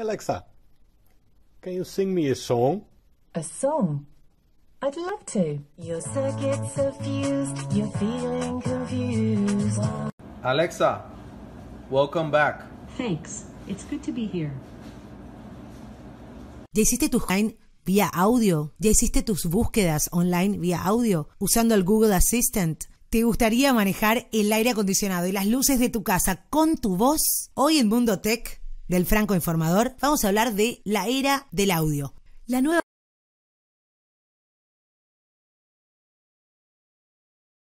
Alexa, can you sing me a song? A song? I'd love to. Your circuits are fused, feeling Alexa, welcome back. Thanks, it's good to be here. ¿Ya hiciste tu online vía audio? ¿Ya hiciste tus búsquedas online vía audio usando el Google Assistant? ¿Te gustaría manejar el aire acondicionado y las luces de tu casa con tu voz? Hoy en Mundo Tech del Franco Informador, vamos a hablar de la era del audio. La nueva